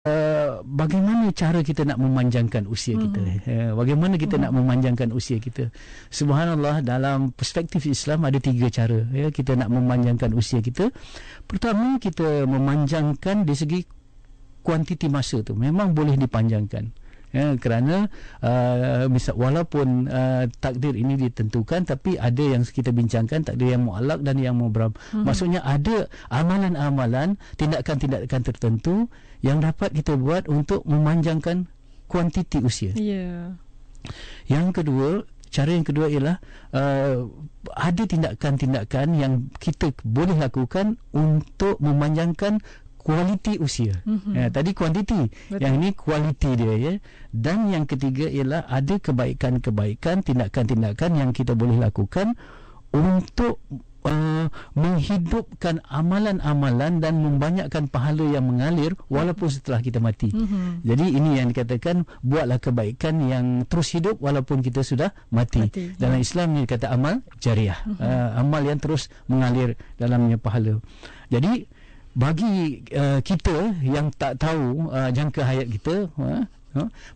Uh, bagaimana cara kita nak memanjangkan usia hmm. kita uh, eh, bagaimana kita hmm. nak memanjangkan usia kita subhanallah dalam perspektif Islam ada tiga cara ya kita nak memanjangkan usia kita pertama kita memanjangkan di segi kuantiti masa tu memang boleh dipanjangkan ya kerana uh, misal walaupun uh, takdir ini ditentukan tapi ada yang kita bincangkan takdir yang mualak dan yang mubram hmm. maksudnya ada amalan-amalan tindakan-tindakan tertentu yang dapat kita buat untuk memanjangkan kuantiti usia yeah. yang kedua cara yang kedua ialah uh, ada tindakan-tindakan yang kita boleh lakukan untuk memanjangkan kualiti usia. Mm-hmm. Ya, tadi kuantiti, yang ini kualiti dia ya. Dan yang ketiga ialah ada kebaikan-kebaikan, tindakan-tindakan yang kita boleh lakukan untuk uh, menghidupkan amalan-amalan dan membanyakkan pahala yang mengalir walaupun setelah kita mati. Mm-hmm. Jadi ini yang dikatakan buatlah kebaikan yang terus hidup walaupun kita sudah mati. mati ya. dalam ya. Islam ini kata amal jariah. Mm-hmm. Uh, amal yang terus mengalir dalamnya pahala. Jadi bagi uh, kita yang tak tahu uh, jangka hayat kita uh,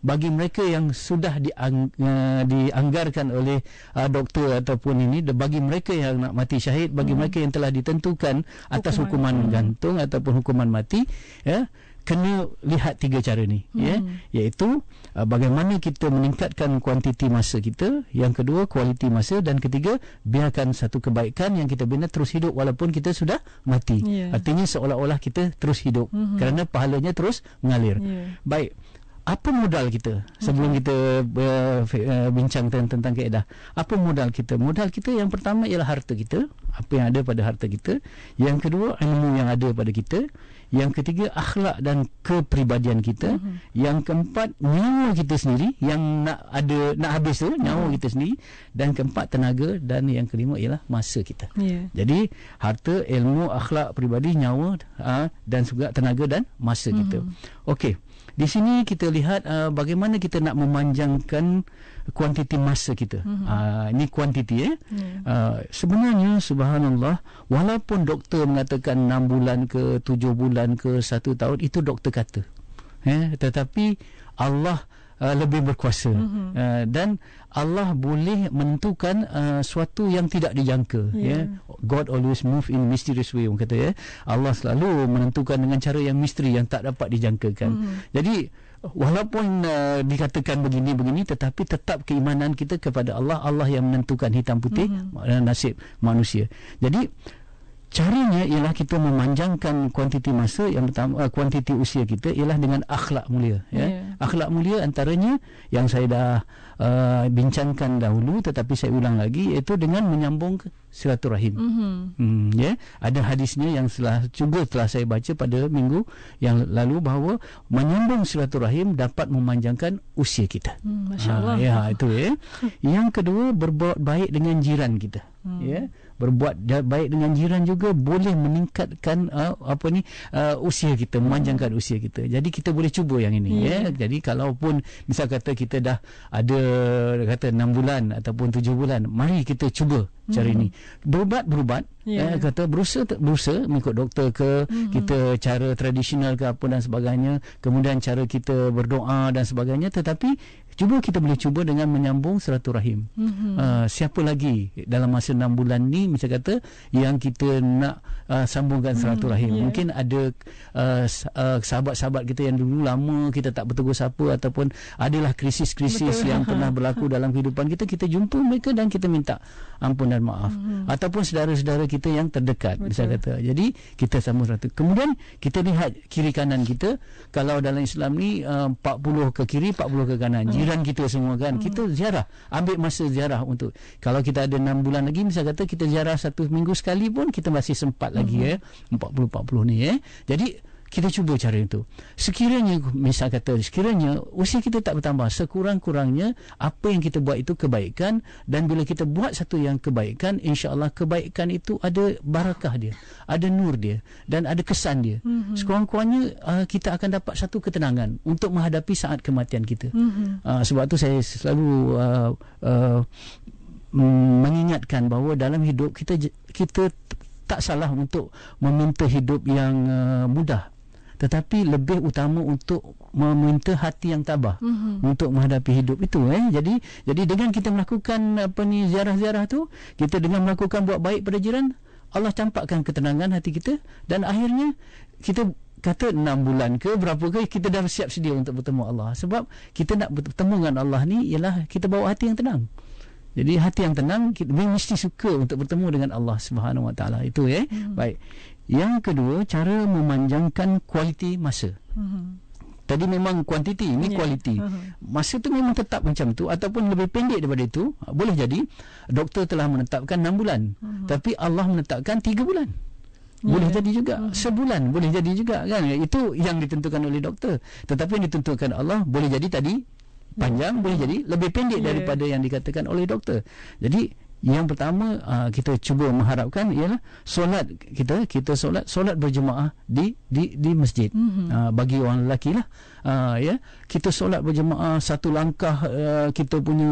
bagi mereka yang sudah diang, uh, dianggarkan oleh uh, doktor ataupun ini bagi mereka yang nak mati syahid bagi hmm. mereka yang telah ditentukan atas hukuman, hukuman gantung ataupun hukuman mati ya kena lihat tiga cara ni hmm. ya iaitu uh, bagaimana kita meningkatkan kuantiti masa kita yang kedua kualiti masa dan ketiga biarkan satu kebaikan yang kita bina terus hidup walaupun kita sudah mati yeah. artinya seolah-olah kita terus hidup hmm. kerana pahalanya terus mengalir yeah. baik apa modal kita sebelum hmm. kita uh, uh, bincang tentang, tentang keedah apa modal kita modal kita yang pertama ialah harta kita apa yang ada pada harta kita yang kedua ilmu yang ada pada kita yang ketiga akhlak dan kepribadian kita mm-hmm. yang keempat nyawa kita sendiri yang nak ada nak habis tu nyawa mm-hmm. kita sendiri dan keempat tenaga dan yang kelima ialah masa kita yeah. jadi harta ilmu akhlak pribadi nyawa ha, dan juga tenaga dan masa mm-hmm. kita mhm. okey di sini kita lihat uh, bagaimana kita nak memanjangkan kuantiti masa kita. Mm-hmm. Uh, ini kuantiti eh. ya. Eh? Mm. Uh, sebenarnya subhanallah walaupun doktor mengatakan 6 bulan ke 7 bulan ke 1 tahun itu doktor kata eh tetapi Allah uh, lebih berkuasa mm-hmm. uh, dan Allah boleh menentukan uh, suatu yang tidak dijangka yeah. yeah. God always move in mysterious way orang kata ya yeah. Allah selalu menentukan dengan cara yang misteri yang tak dapat dijangkakan mm-hmm. jadi walaupun uh, dikatakan begini begini tetapi tetap keimanan kita kepada Allah Allah yang menentukan hitam putih mm-hmm. nasib manusia jadi Caranya ialah kita memanjangkan kuantiti masa yang pertama uh, kuantiti usia kita ialah dengan akhlak mulia ya. Yeah akhlak mulia antaranya yang saya dah uh, bincangkan dahulu tetapi saya ulang lagi iaitu dengan menyambung silaturahim. Mm-hmm. Hmm, ya. Yeah? Ada hadisnya yang telah juga telah saya baca pada minggu yang lalu bahawa menyambung silaturahim dapat memanjangkan usia kita. Mm, Masya-Allah. Ah, ha, ya, itu ya. Eh? yang kedua berbuat baik dengan jiran kita hmm. ya berbuat baik dengan jiran juga boleh meningkatkan uh, apa ni uh, usia kita memanjangkan hmm. usia kita jadi kita boleh cuba yang ini ya. hmm. ya jadi kalaupun misal kata kita dah ada kata 6 bulan ataupun 7 bulan mari kita cuba cara hmm. ini berubat berubat yeah. eh, kata berusaha berusaha mengikut doktor ke mm-hmm. kita cara tradisional ke apa dan sebagainya kemudian cara kita berdoa dan sebagainya tetapi cuba kita boleh cuba dengan menyambung seratu rahim mm-hmm. uh, ah, siapa lagi dalam masa enam bulan ni misal kata yang kita nak uh, sambungkan hmm. seratu rahim mm ya. mungkin ada uh, uh, sahabat-sahabat kita yang dulu lama kita tak bertegur siapa ataupun adalah krisis-krisis Betul. yang pernah berlaku dalam kehidupan kita kita jumpa mereka dan kita minta ampun dan maaf hmm. ataupun saudara-saudara kita yang terdekat bisa kata jadi kita sama satu kemudian kita lihat kiri kanan kita kalau dalam Islam ni eh, uh, 40 ke kiri 40 ke kanan mm. jiran hmm. kita semua kan hmm. kita ziarah ambil masa ziarah untuk kalau kita ada 6 bulan lagi bisa kata kita ziarah satu minggu sekali pun kita masih sempat hmm. lagi mm-hmm. ya eh? 40 40 ni ya eh? jadi kita cuba cara itu sekiranya misal kata sekiranya usia kita tak bertambah sekurang-kurangnya apa yang kita buat itu kebaikan dan bila kita buat satu yang kebaikan insya Allah kebaikan itu ada barakah dia ada nur dia dan ada kesan dia mm-hmm. sekurang-kurangnya uh, kita akan dapat satu ketenangan untuk menghadapi saat kematian kita mm-hmm. uh, sebab tu saya selalu uh, uh, mengingatkan bahawa dalam hidup kita kita tak salah untuk meminta hidup yang uh, mudah tetapi lebih utama untuk meminta hati yang tabah mm-hmm. untuk menghadapi hidup itu eh jadi jadi dengan kita melakukan apa ni ziarah-ziarah tu kita dengan melakukan buat baik pada jiran Allah campakkan ketenangan hati kita dan akhirnya kita kata 6 bulan ke berapa ke kita dah siap sedia untuk bertemu Allah sebab kita nak bertemu dengan Allah ni ialah kita bawa hati yang tenang jadi hati yang tenang kita mesti suka untuk bertemu dengan Allah Subhanahu Wa Taala itu ya. Eh? Hmm. Baik. Yang kedua, cara memanjangkan kualiti masa. Mm-hmm. Tadi memang kuantiti, ini ya. kualiti. Yeah. Mm-hmm. Masa tu memang tetap macam tu ataupun lebih pendek daripada itu, boleh jadi doktor telah menetapkan 6 bulan, mm-hmm. tapi Allah menetapkan 3 bulan. Ya. Boleh yeah. jadi juga mhm. sebulan, boleh jadi juga kan. Itu yang ditentukan oleh doktor. Tetapi yang ditentukan Allah boleh jadi tadi panjang, yeah. boleh jadi lebih pendek yeah. daripada yang dikatakan oleh doktor. Jadi yang pertama uh, kita cuba mengharapkan ialah solat kita kita solat solat berjemaah di di di masjid mm-hmm. uh, bagi orang lelaki lah uh, ya yeah. kita solat berjemaah satu langkah uh, kita punya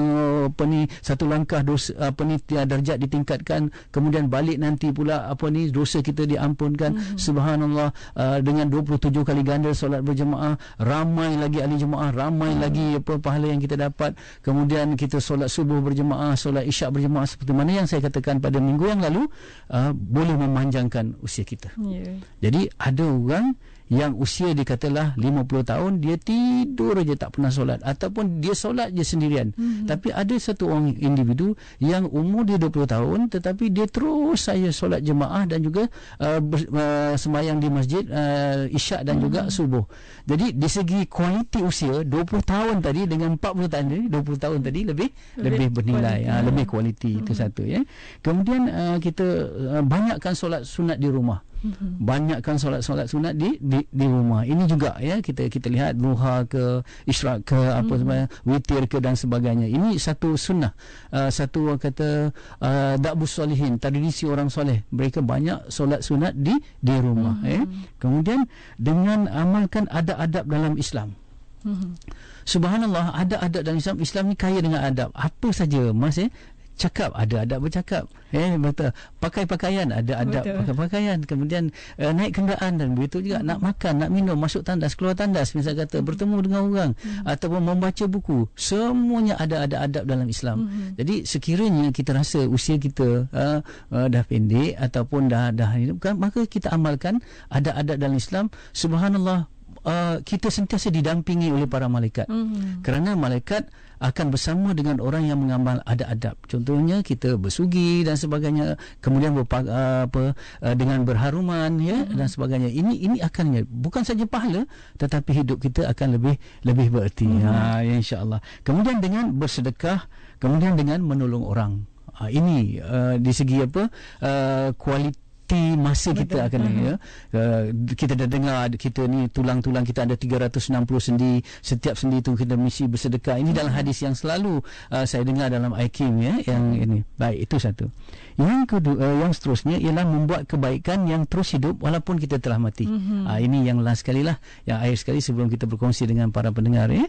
apa ni satu langkah dosa apa ni darjat ditingkatkan kemudian balik nanti pula apa ni dosa kita diampunkan mm-hmm. subhanallah uh, dengan 27 kali ganda solat berjemaah ramai lagi ahli jemaah ramai mm-hmm. lagi apa pahala yang kita dapat kemudian kita solat subuh berjemaah solat isyak berjemaah seperti mana yang saya katakan pada minggu yang lalu uh, boleh memanjangkan usia kita. Yeah. Jadi ada orang yang usia dikatalah 50 tahun dia tidur aja tak pernah solat ataupun dia solat je sendirian mm-hmm. tapi ada satu orang individu yang umur dia 20 tahun tetapi dia terus saya solat jemaah dan juga uh, ber, uh, sembahyang di masjid uh, isyak dan mm-hmm. juga mhm. subuh jadi di segi kualiti usia 20 tahun tadi dengan 40 tahun tadi 20 tahun tadi lebih lebih, lebih bernilai kualiti. Ah, lebih kualiti mm-hmm. itu mhm. satu ya kemudian uh, kita uh, banyakkan solat sunat di rumah Mm-hmm. Banyakkan solat-solat sunat di, di di rumah. Ini juga ya kita kita lihat duha ke, isyrak ke mm-hmm. apa sebenarnya, witir ke dan sebagainya. Ini satu sunnah. Uh, satu orang kata uh, dakbus solihin, tradisi orang soleh. Mereka banyak solat sunat di di rumah mm-hmm. eh. Kemudian dengan amalkan adab-adab dalam Islam. Mm-hmm. Subhanallah, ada adab dalam Islam. Islam ni kaya dengan adab. Apa saja, Mas eh? cakap ada adab bercakap eh betul pakai pakaian ada adab betul. pakai pakaian kemudian uh, naik kenderaan dan begitu juga hmm. nak makan nak minum masuk tandas keluar tandas Misalnya kata hmm. bertemu dengan orang hmm. ataupun membaca buku semuanya ada ada adab dalam Islam hmm. jadi sekiranya kita rasa usia kita uh, uh, dah pendek ataupun dah dah hidup kan maka kita amalkan ada adab dalam Islam subhanallah uh, kita sentiasa didampingi oleh para malaikat. Mm-hmm. Kerana malaikat akan bersama dengan orang yang mengamal adab-adab. Contohnya kita bersugi dan sebagainya, kemudian berpa, uh, apa uh, dengan berharuman ya mm-hmm. dan sebagainya. Ini ini akan ya, bukan saja pahala tetapi hidup kita akan lebih lebih bererti. Mm-hmm. Ha ya insya-Allah. Kemudian dengan bersedekah, kemudian dengan menolong orang. Ha, ini uh, di segi apa? Uh, kualiti Mati masa Betul. kita akan uh-huh. ya uh, kita dah dengar kita ni tulang-tulang kita ada 360 sendi setiap sendi tu kita mesti bersedekah ini uh-huh. dalam hmm. hadis yang selalu uh, saya dengar dalam IKIM ya yang ini baik itu satu yang kedua uh, yang seterusnya ialah membuat kebaikan yang terus hidup walaupun kita telah mati uh-huh. uh, ini yang last sekali lah yang akhir sekali sebelum kita berkongsi dengan para pendengar ya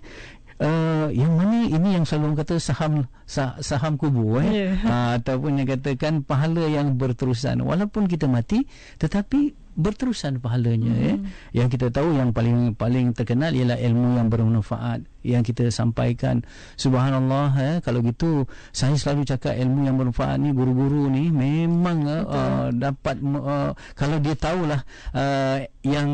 uh, yang mana ini yang selalu kata saham sah, saham kubur eh yeah. uh, ataupun yang katakan pahala yang berterusan walaupun kita mati tetapi berterusan pahalanya hmm. eh. yang kita tahu yang paling paling terkenal ialah ilmu yang bermanfaat yang kita sampaikan subhanallah eh, kalau gitu saya selalu cakap ilmu yang bermanfaat ni guru-guru ni memang uh, dapat uh, kalau dia tahulah uh, yang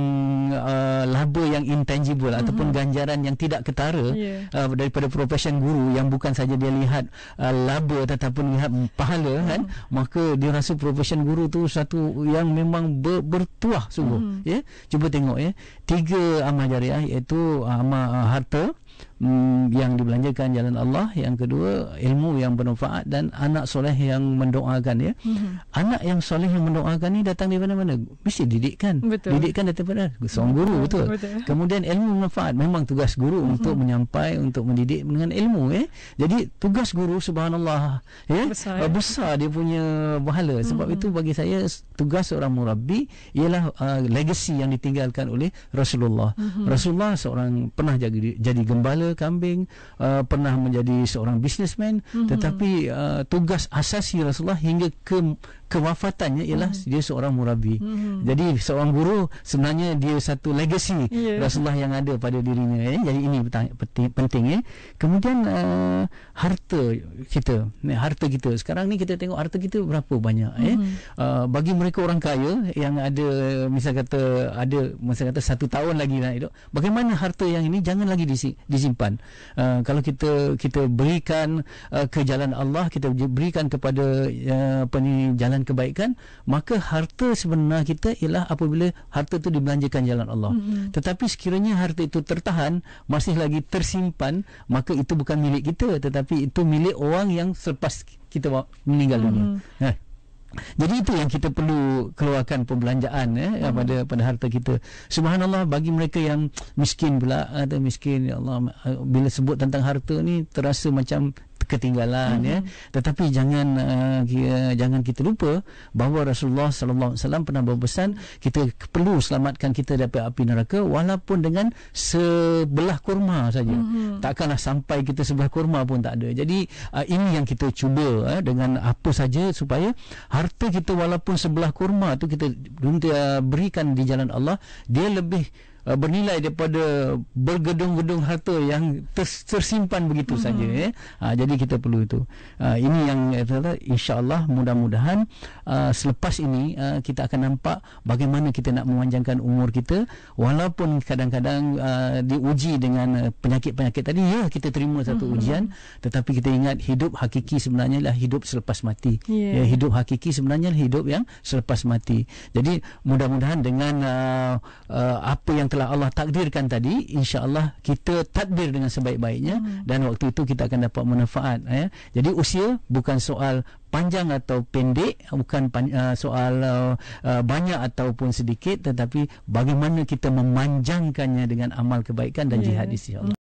uh, laba yang intangible mm-hmm. ataupun ganjaran yang tidak ketara yeah. Ya. uh, daripada profession guru yang bukan saja dia lihat uh, laba tetapi lihat pahala mm-hmm. kan maka dia rasa profession guru tu satu yang memang ber- ber- Tuah sungguh mm-hmm. ya cuba tengok ya tiga amal jariah iaitu ah, amal ah, harta mm, yang dibelanjakan jalan Allah yang kedua ilmu yang bermanfaat dan anak soleh yang mendoakan ya mm-hmm. anak yang soleh yang mendoakan ni datang dari mana-mana mesti didikkan betul. didikkan datang pada seorang guru betul. betul kemudian ilmu bermanfaat memang tugas guru mm-hmm. untuk menyampai untuk mendidik dengan ilmu ya jadi tugas guru subhanallah ya besar, ya? besar dia punya bahala sebab mm-hmm. itu bagi saya tugas seorang murabi ialah uh, legacy yang ditinggalkan oleh Rasulullah mm-hmm. Rasulullah seorang pernah jadi jadi gembala kambing uh, pernah menjadi seorang businessman hmm. tetapi uh, tugas asasi Rasulullah hingga ke kewafatannya ialah hmm. dia seorang murabi. Hmm. Jadi seorang guru sebenarnya dia satu legacy yeah. Rasulullah yang ada pada dirinya. Ya. Jadi ini penting penting ya. Kemudian uh, harta kita, ya, harta kita. Sekarang ni kita tengok harta kita berapa banyak hmm. eh. Uh, bagi mereka orang kaya yang ada misal kata ada masa kata satu tahun lagi nak hidup. Bagaimana harta yang ini jangan lagi disimpan. Uh, kalau kita kita berikan uh, ke jalan Allah, kita berikan kepada uh, apa ni jalan dengan kebaikan maka harta sebenar kita ialah apabila harta itu dibelanjakan jalan Allah mm-hmm. tetapi sekiranya harta itu tertahan masih lagi tersimpan maka itu bukan milik kita tetapi itu milik orang yang selepas kita meninggal dunia mm-hmm. eh. Jadi itu yang kita perlu keluarkan pembelanjaan eh hmm. pada pada harta kita. Subhanallah bagi mereka yang miskin pula ada miskin ya Allah bila sebut tentang harta ni terasa macam ketinggalan mm-hmm. ya mhm. tetapi jangan uh, jangan kita lupa bahawa Rasulullah sallallahu alaihi wasallam pernah berpesan kita perlu selamatkan kita daripada api neraka walaupun dengan sebelah kurma saja mm-hmm. takkanlah sampai kita sebelah kurma pun tak ada jadi uh, ini yang kita cuba eh, dengan apa saja supaya harta kita walaupun sebelah kurma tu kita berikan di jalan Allah dia lebih uh, bernilai daripada bergedung-gedung harta yang ters, tersimpan begitu mm-hmm. saja eh. ha, jadi kita perlu itu uh, ini yang insya Allah mudah-mudahan uh, selepas ini uh, kita akan nampak bagaimana kita nak memanjangkan umur kita walaupun kadang-kadang uh, diuji dengan uh, penyakit-penyakit tadi ya kita terima satu mm-hmm. ujian tetapi kita ingat hidup hakiki sebenarnya adalah hidup selepas mati yeah. ya, hidup hakiki sebenarnya hidup yang selepas mati jadi mudah-mudahan dengan uh, uh, apa yang telah telah Allah takdirkan tadi insya Allah kita tadbir dengan sebaik-baiknya hmm. dan waktu itu kita akan dapat manfaat ya jadi usia bukan soal panjang atau pendek bukan uh, soal uh, banyak ataupun sedikit tetapi bagaimana kita memanjangkannya dengan amal kebaikan dan yeah. jihad Allah.